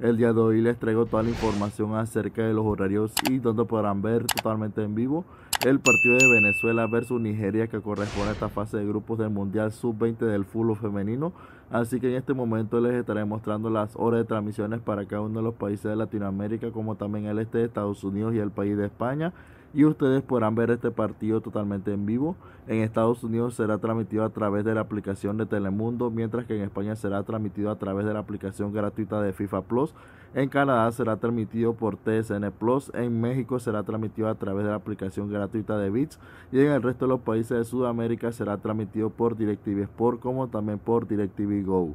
El día de hoy les traigo toda la información acerca de los horarios y donde podrán ver totalmente en vivo el partido de Venezuela versus Nigeria que corresponde a esta fase de grupos del Mundial Sub-20 del fútbol femenino. Así que en este momento les estaré mostrando las horas de transmisiones para cada uno de los países de Latinoamérica como también el este de Estados Unidos y el país de España y ustedes podrán ver este partido totalmente en vivo. En Estados Unidos será transmitido a través de la aplicación de Telemundo, mientras que en España será transmitido a través de la aplicación gratuita de FIFA Plus. En Canadá será transmitido por TSN Plus, en México será transmitido a través de la aplicación gratuita de Bits y en el resto de los países de Sudamérica será transmitido por DirecTV Sport como también por DirecTV Go.